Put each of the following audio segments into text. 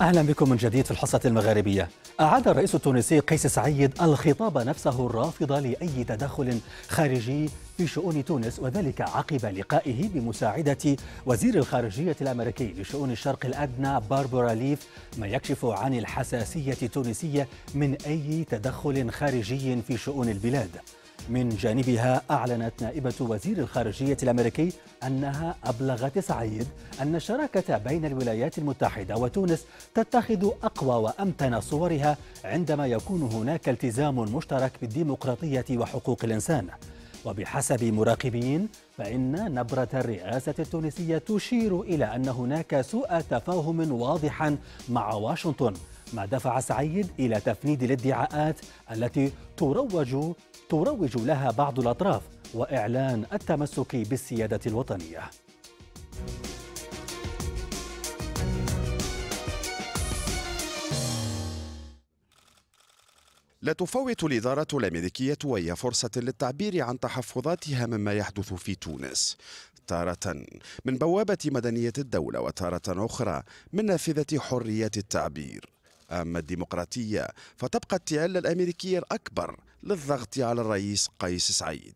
أهلا بكم من جديد في الحصة المغاربية أعاد الرئيس التونسي قيس سعيد الخطاب نفسه الرافض لأي تدخل خارجي في شؤون تونس وذلك عقب لقائه بمساعدة وزير الخارجية الأمريكي لشؤون الشرق الأدنى باربرا ليف ما يكشف عن الحساسية التونسية من أي تدخل خارجي في شؤون البلاد من جانبها أعلنت نائبة وزير الخارجية الأمريكي أنها أبلغت سعيد أن الشراكة بين الولايات المتحدة وتونس تتخذ أقوى وأمتن صورها عندما يكون هناك التزام مشترك بالديمقراطية وحقوق الإنسان وبحسب مراقبين فإن نبرة الرئاسة التونسية تشير إلى أن هناك سوء تفاهم واضحا مع واشنطن ما دفع سعيد إلى تفنيد الادعاءات التي تروج تروج لها بعض الأطراف وإعلان التمسك بالسيادة الوطنية لا تفوت الإدارة الأمريكية أي فرصة للتعبير عن تحفظاتها مما يحدث في تونس تارة من بوابة مدنية الدولة وتارة أخرى من نافذة حرية التعبير أما الديمقراطية فتبقى التعالة الأمريكية الأكبر للضغط على الرئيس قيس سعيد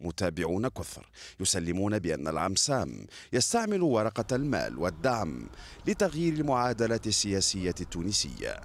متابعون كثر يسلمون بأن العم سام يستعمل ورقة المال والدعم لتغيير المعادلة السياسية التونسية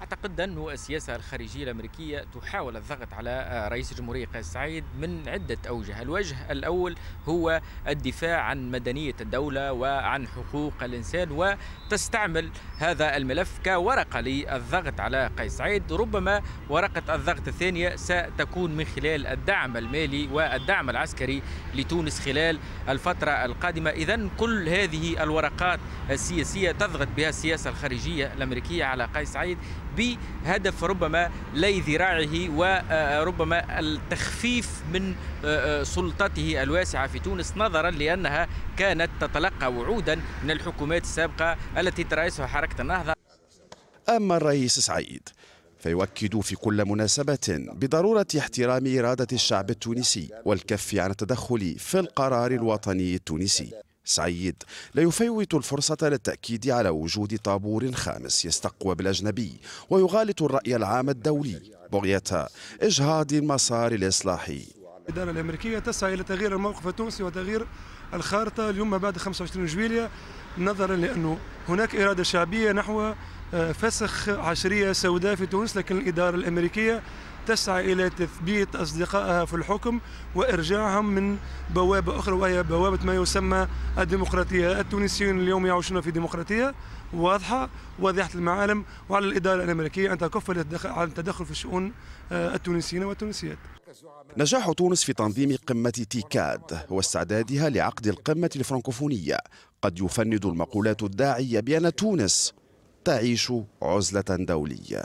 اعتقد انه السياسه الخارجيه الامريكيه تحاول الضغط على آه، رئيس الجمهوريه قيس سعيد من عده اوجه، الوجه الاول هو الدفاع عن مدنيه الدوله وعن حقوق الانسان وتستعمل هذا الملف كورقه للضغط على قيس سعيد، ربما ورقه الضغط الثانيه ستكون من خلال الدعم المالي والدعم العسكري لتونس خلال الفتره القادمه، اذا كل هذه الورقات السياسيه تضغط بها السياسه الخارجيه الامريكيه على قيس سعيد بهدف ربما لي ذراعه وربما آه، آه، التخفيف من آه، سلطته الواسعة في تونس نظرا لأنها كانت تتلقى وعودا من الحكومات السابقة التي ترأسها حركة النهضة أما الرئيس سعيد فيؤكد في كل مناسبة بضرورة احترام إرادة الشعب التونسي والكف عن التدخل في القرار الوطني التونسي سعيد لا يفوت الفرصة للتأكيد على وجود طابور خامس يستقوى بالأجنبي ويغالط الرأي العام الدولي بغية إجهاض المسار الإصلاحي الإدارة الأمريكية تسعى إلى تغيير الموقف التونسي وتغيير الخارطة اليوم ما بعد 25 جويلية نظرا لأنه هناك إرادة شعبية نحو فسخ عشرية سوداء في تونس لكن الإدارة الأمريكية تسعى إلى تثبيت أصدقائها في الحكم وإرجاعهم من بوابة أخرى وهي بوابة ما يسمى الديمقراطية التونسيون اليوم يعيشون في ديمقراطية واضحة واضحة المعالم وعلى الإدارة الأمريكية أن تكف عن التدخل في شؤون آه، التونسيين والتونسيات نجاح تونس في تنظيم قمة تيكاد واستعدادها لعقد القمة الفرنكوفونية قد يفند المقولات الداعية بأن تونس تعيش عزلة دولية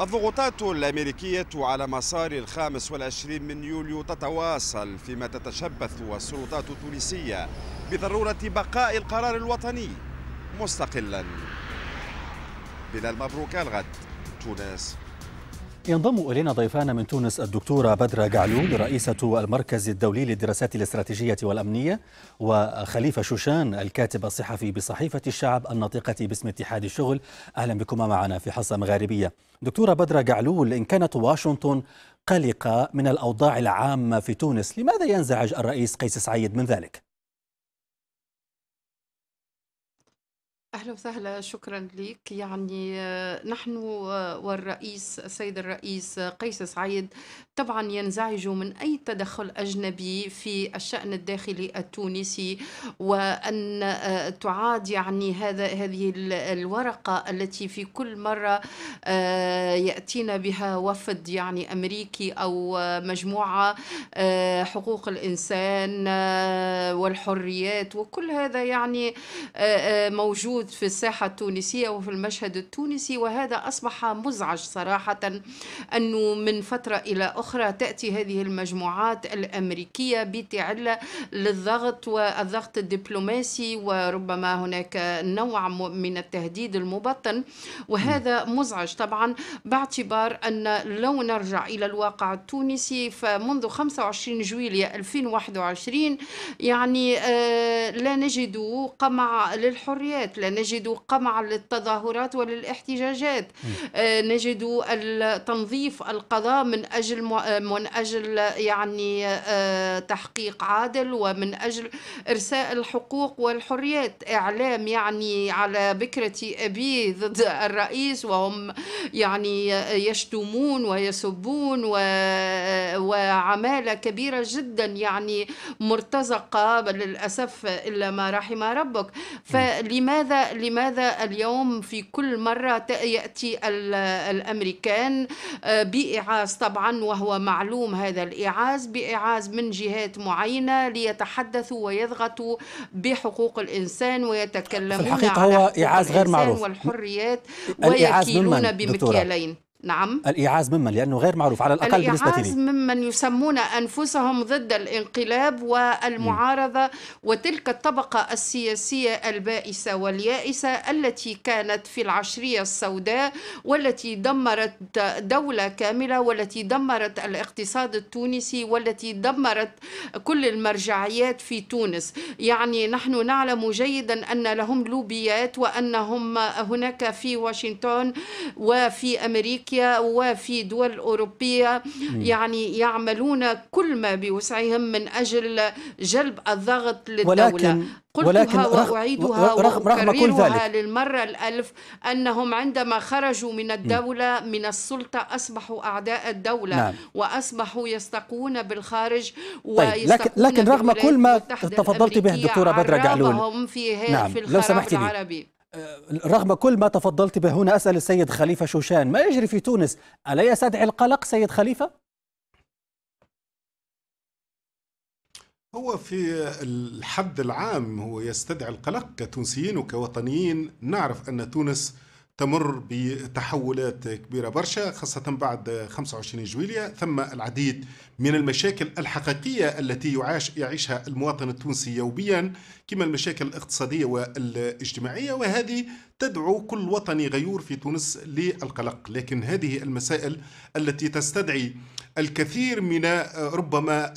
الضغوطات الأمريكية على مسار الخامس والعشرين من يوليو تتواصل فيما تتشبث السلطات التونسية بضرورة بقاء القرار الوطني مستقلا بلال مبروك الغد تونس ينضم إلينا ضيفان من تونس الدكتورة بدرة جعلول رئيسة المركز الدولي للدراسات الاستراتيجية والأمنية وخليفة شوشان الكاتب الصحفي بصحيفة الشعب الناطقة باسم اتحاد الشغل أهلا بكما معنا في حصة مغاربية دكتورة بدرة جعلول إن كانت واشنطن قلقة من الأوضاع العامة في تونس لماذا ينزعج الرئيس قيس سعيد من ذلك؟ أهلا وسهلا شكرا لك يعني آه، نحن آه، والرئيس السيد الرئيس آه، قيس سعيد طبعا ينزعج من أي تدخل أجنبي في الشأن الداخلي التونسي وأن تعاد يعني هذا هذه الورقة التي في كل مرة يأتينا بها وفد يعني أمريكي أو مجموعة حقوق الإنسان والحريات وكل هذا يعني موجود موجود في الساحة التونسية وفي المشهد التونسي وهذا أصبح مزعج صراحة أنه من فترة إلى أخرى تأتي هذه المجموعات الأمريكية بتعلى للضغط والضغط الدبلوماسي وربما هناك نوع من التهديد المبطن وهذا مزعج طبعا باعتبار أن لو نرجع إلى الواقع التونسي فمنذ 25 جويلية 2021 يعني آه، لا نجد قمع للحريات لا نجد قمعا للتظاهرات وللاحتجاجات آه، نجد تنظيف القضاء من أجل آه، من أجل يعني آه، تحقيق عادل ومن أجل إرساء الحقوق والحريات إعلام يعني على بكرة أبي ضد الرئيس وهم يعني يشتمون ويسبون و... وعمالة كبيرة جدا يعني مرتزقة للأسف إلا ما رحم ربك فلماذا لماذا اليوم في كل مرة يأتي الأمريكان آه، بإعاز طبعا وهو معلوم هذا الإعاز بإعاز من جهات معينة ليتحدثوا ويضغطوا بحقوق الإنسان ويتكلمون في الحقيقة هو إعاز غير معروف والحريات ويكيلون بمكيالين نعم الإيعاز ممن لأنه غير معروف على الأقل بالنسبة لي الإيعاز ممن يسمون أنفسهم ضد الانقلاب والمعارضة م. وتلك الطبقة السياسية البائسة واليائسة التي كانت في العشرية السوداء والتي دمرت دولة كاملة والتي دمرت الاقتصاد التونسي والتي دمرت كل المرجعيات في تونس يعني نحن نعلم جيدا أن لهم لوبيات وأنهم هناك في واشنطن وفي أمريكا وفي دول اوروبيه يعني يعملون كل ما بوسعهم من اجل جلب الضغط للدوله ولكن قلتها ولكن وأعيدها رغم رغم كل ذلك للمرة الألف أنهم عندما خرجوا من الدولة من السلطة أصبحوا أعداء الدولة نعم. وأصبحوا يستقون بالخارج طيب لكن, لكن رغم كل ما تفضلت به الدكتورة بدره قعلون في, نعم. في الخراب لو سمحتي العربي رغم كل ما تفضلت به هنا أسأل السيد خليفة شوشان ما يجري في تونس ألا يستدعي القلق سيد خليفة؟ هو في الحد العام هو يستدعي القلق كتونسيين وكوطنيين نعرف أن تونس تمر بتحولات كبيرة برشا خاصة بعد 25 جويلية ثم العديد من المشاكل الحقيقية التي يعاش يعيشها المواطن التونسي يوميا كما المشاكل الاقتصادية والاجتماعية وهذه تدعو كل وطني غيور في تونس للقلق لكن هذه المسائل التي تستدعي الكثير من آه، ربما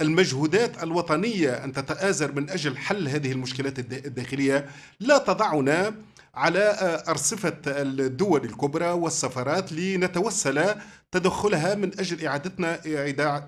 المجهودات الوطنية أن تتآزر من أجل حل هذه المشكلات الداخلية لا تضعنا على أرصفة الدول الكبرى والسفارات لنتوسل تدخلها من أجل إعادتنا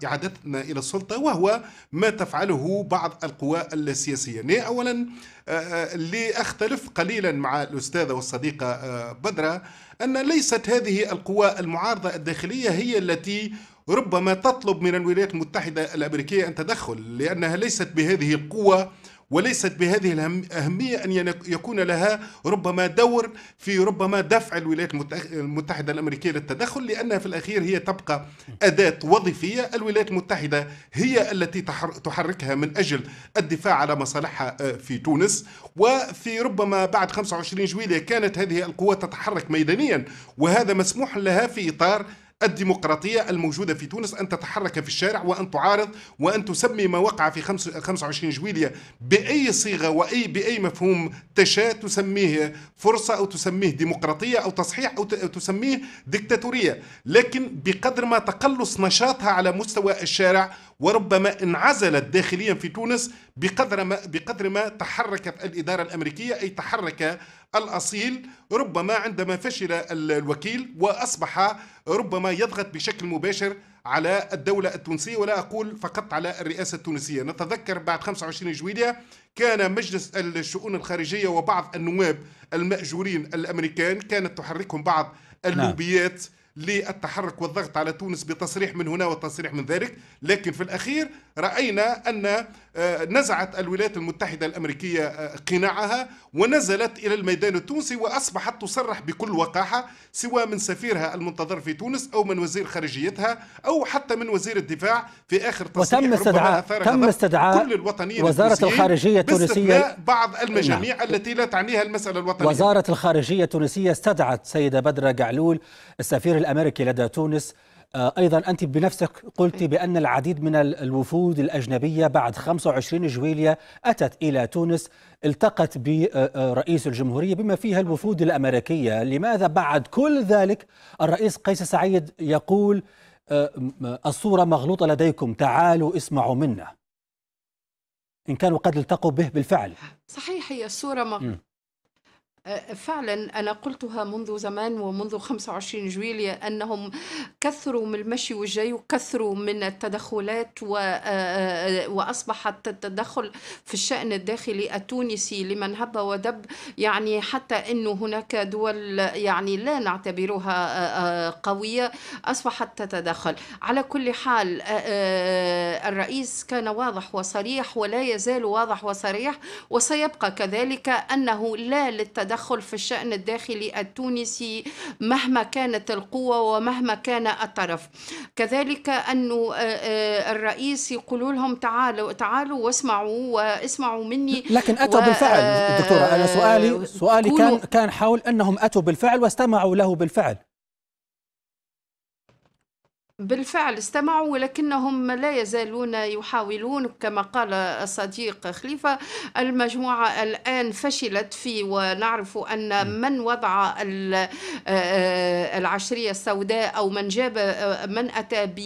إعادتنا إلى السلطة وهو ما تفعله بعض القوى السياسية أولا آه، لأختلف قليلا مع الأستاذة والصديقة آه، بدرة أن ليست هذه القوى المعارضة الداخلية هي التي ربما تطلب من الولايات المتحدة الأمريكية أن تدخل لأنها ليست بهذه القوة وليست بهذه الأهمية أن يكون لها ربما دور في ربما دفع الولايات المتحدة الأمريكية للتدخل لأنها في الأخير هي تبقى أداة وظيفية الولايات المتحدة هي التي تحركها من أجل الدفاع على مصالحها آه، في تونس وفي ربما بعد 25 جويلية كانت هذه القوات تتحرك ميدانيا وهذا مسموح لها في إطار الديمقراطية الموجودة في تونس أن تتحرك في الشارع وأن تعارض وأن تسمي ما وقع في 25 جويلية بأي صيغة وأي بأي مفهوم تشاء تسميه فرصة أو تسميه ديمقراطية أو تصحيح أو تسميه ديكتاتورية لكن بقدر ما تقلص نشاطها على مستوى الشارع وربما انعزلت داخليا في تونس بقدر ما بقدر ما تحركت الاداره الامريكيه اي تحرك الاصيل ربما عندما فشل الوكيل واصبح ربما يضغط بشكل مباشر على الدولة التونسية ولا أقول فقط على الرئاسة التونسية نتذكر بعد 25 جويلية كان مجلس الشؤون الخارجية وبعض النواب المأجورين الأمريكان كانت تحركهم بعض نعم. اللوبيات نعم. للتحرك والضغط على تونس بتصريح من هنا وتصريح من ذلك لكن في الأخير رأينا أن آه، نزعت الولايات المتحدة الأمريكية آه، قناعها ونزلت إلى الميدان التونسي وأصبحت تصرح بكل وقاحة سواء من سفيرها المنتظر في تونس أو من وزير خارجيتها أو حتى من وزير الدفاع في آخر تصريح وتم استدعاء تم استدعاء كل الوطنيين وزارة الخارجية التونسية بعض المجاميع نعم. التي لا تعنيها المسألة الوطنية وزارة الخارجية التونسية استدعت سيدة بدرة قعلول السفير الأمريكي لدى تونس آه، أيضا أنت بنفسك قلت بأن العديد من الوفود الأجنبية بعد 25 جويلية أتت إلى تونس التقت برئيس الجمهورية بما فيها الوفود الأمريكية لماذا بعد كل ذلك الرئيس قيس سعيد يقول آه، آه، الصورة مغلوطة لديكم تعالوا اسمعوا منا إن كانوا قد التقوا به بالفعل صحيح هي الصورة فعلا أنا قلتها منذ زمان ومنذ 25 جويليا أنهم كثروا من المشي والجاي وكثروا من التدخلات آه، آه، وأصبحت التدخل في الشأن الداخلي التونسي لمن هب ودب يعني حتى أنه هناك دول يعني لا نعتبرها آه، قوية أصبحت تتدخل على كل حال الرئيس كان واضح وصريح ولا يزال واضح وصريح وسيبقى كذلك أنه لا للتدخل التدخل في الشأن الداخلي التونسي مهما كانت القوة ومهما كان الطرف كذلك أن آه، آه، الرئيس يقول لهم تعالوا تعالوا واسمعوا واسمعوا مني لكن أتوا و... آه، بالفعل دكتورة أنا سؤالي سؤالي كان كان حول أنهم أتوا بالفعل واستمعوا له بالفعل بالفعل استمعوا ولكنهم لا يزالون يحاولون كما قال الصديق خليفة المجموعة الآن فشلت في ونعرف أن من وضع آه، العشرية السوداء أو من جاب آه، من أتى ب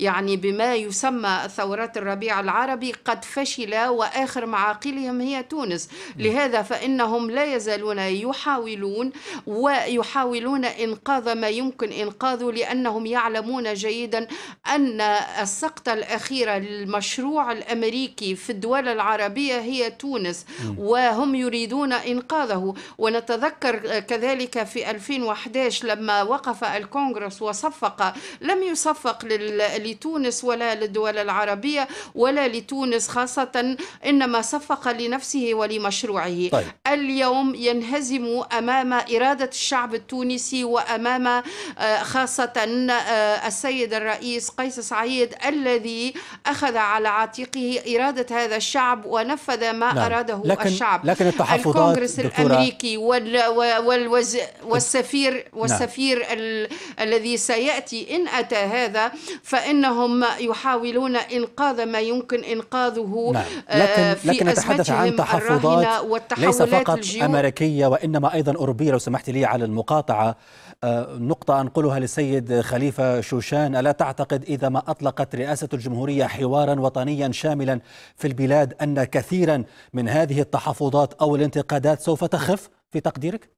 يعني بما يسمى ثورات الربيع العربي قد فشل وآخر معاقلهم هي تونس لهذا فإنهم لا يزالون يحاولون ويحاولون إنقاذ ما يمكن إنقاذه لأنهم يعلمون جيدا أن السقطة الأخيرة للمشروع الأمريكي في الدول العربية هي تونس وهم يريدون إنقاذه ونتذكر كذلك في 2011 لما وقف الكونغرس وصفق لم يصفق لتونس ولا للدول العربية ولا لتونس خاصة إنما صفق لنفسه ولمشروعه طيب. اليوم ينهزم أمام إرادة الشعب التونسي وأمام آه، خاصة آه، السيد الرئيس قيس سعيد الذي أخذ على عاتقه إرادة هذا الشعب ونفذ ما نعم. أراده لكن الشعب لكن التحفظات الكونغرس الأمريكي وال والوز والسفير نعم. والسفير نعم. ال الذي سيأتي إن أتى هذا فإنهم يحاولون إنقاذ ما يمكن إنقاذه نعم. آه، لكن في لكن نتحدث عن تحفظات ليس فقط أمريكية وإنما أيضا أوروبية لو سمحت لي على المقاطعة نقطة أنقلها للسيد خليفة شوشان ألا تعتقد إذا ما أطلقت رئاسة الجمهورية حوارا وطنيا شاملا في البلاد أن كثيرا من هذه التحفظات أو الانتقادات سوف تخف في تقديرك؟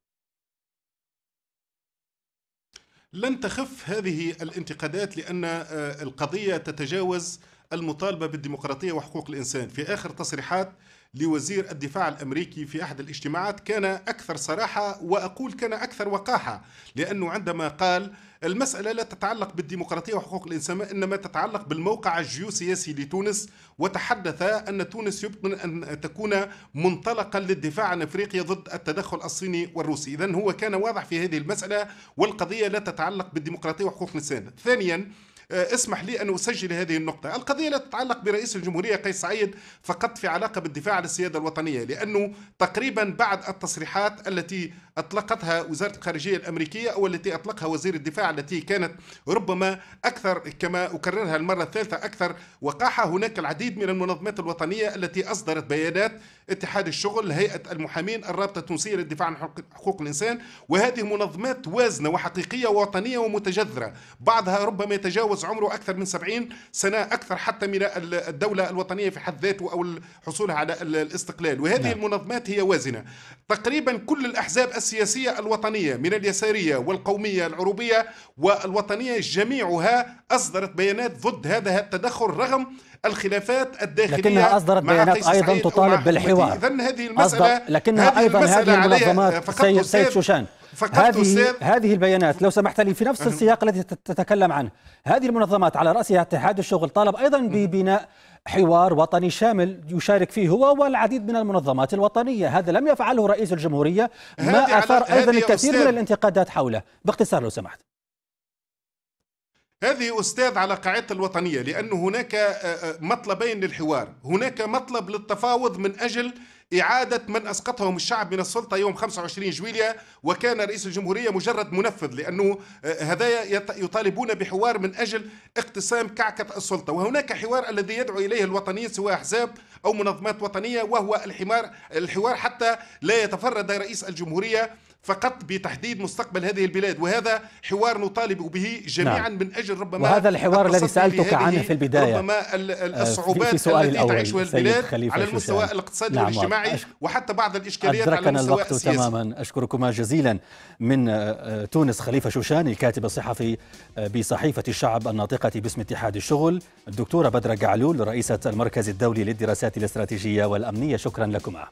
لن تخف هذه الانتقادات لأن آه، القضية تتجاوز المطالبة بالديمقراطية وحقوق الإنسان في آخر تصريحات لوزير الدفاع الأمريكي في أحد الاجتماعات كان أكثر صراحة وأقول كان أكثر وقاحة لأنه عندما قال المسألة لا تتعلق بالديمقراطية وحقوق الإنسان إنما تتعلق بالموقع الجيوسياسي لتونس وتحدث أن تونس يمكن أن تكون منطلقا للدفاع عن أفريقيا ضد التدخل الصيني والروسي إذا هو كان واضح في هذه المسألة والقضية لا تتعلق بالديمقراطية وحقوق الإنسان ثانيا آه، اسمح لي أن أسجل هذه النقطة القضية لا تتعلق برئيس الجمهورية قيس سعيد فقط في علاقة بالدفاع عن السيادة الوطنية لأنه تقريبا بعد التصريحات التي أطلقتها وزارة الخارجية الأمريكية أو التي أطلقها وزير الدفاع التي كانت ربما أكثر كما أكررها المرة الثالثة أكثر وقاحة هناك العديد من المنظمات الوطنية التي أصدرت بيانات اتحاد الشغل هيئة المحامين الرابطة التونسية للدفاع عن حقوق الإنسان وهذه منظمات وازنة وحقيقية ووطنية ومتجذرة بعضها ربما يتجاوز عمره أكثر من 70 سنة أكثر حتى من الدولة الوطنية في حد ذاته أو حصولها على الاستقلال وهذه نعم. المنظمات هي وازنة تقريبا كل الأحزاب السياسية الوطنية من اليسارية والقومية العروبية والوطنية جميعها أصدرت بيانات ضد هذا التدخل رغم الخلافات الداخلية لكنها أصدرت بيانات أيضا تطالب بالحوار إذن هذه المسألة لكنها هذه أيضا المسألة هذه المنظمات سيد, سيد شوشان هذه هذه البيانات لو سمحت لي في نفس السياق الذي تتكلم عنه هذه المنظمات على راسها اتحاد الشغل طالب ايضا ببناء حوار وطني شامل يشارك فيه هو والعديد من المنظمات الوطنية هذا لم يفعله رئيس الجمهورية ما أثار أيضا الكثير من الانتقادات حوله باختصار لو سمحت هذه أستاذ على قاعدة الوطنية لأن هناك آه، آه، مطلبين للحوار هناك مطلب للتفاوض من أجل إعادة من أسقطهم الشعب من السلطة يوم 25 جويلية وكان رئيس الجمهورية مجرد منفذ لأنه آه، هذايا يطالبون بحوار من أجل اقتسام كعكة السلطة وهناك حوار الذي يدعو إليه الوطنيين سواء أحزاب أو منظمات وطنية وهو الحمار الحوار حتى لا يتفرد رئيس الجمهورية فقط بتحديد مستقبل هذه البلاد وهذا حوار نطالب به جميعا نعم. من اجل ربما وهذا الحوار الذي سالتك عنه في البدايه ربما آه، الصعوبات في التي تعيشها البلاد على المستوى الاقتصادي نعم والاجتماعي أشك... وحتى بعض الاشكاليات على المستوى الوقت السياسي تماما اشكركما جزيلا من آه، آه، تونس خليفه شوشاني الكاتب الصحفي بصحيفه الشعب الناطقه باسم اتحاد الشغل الدكتوره بدر قعلول رئيسه المركز الدولي للدراسات الاستراتيجيه والامنيه شكرا لكما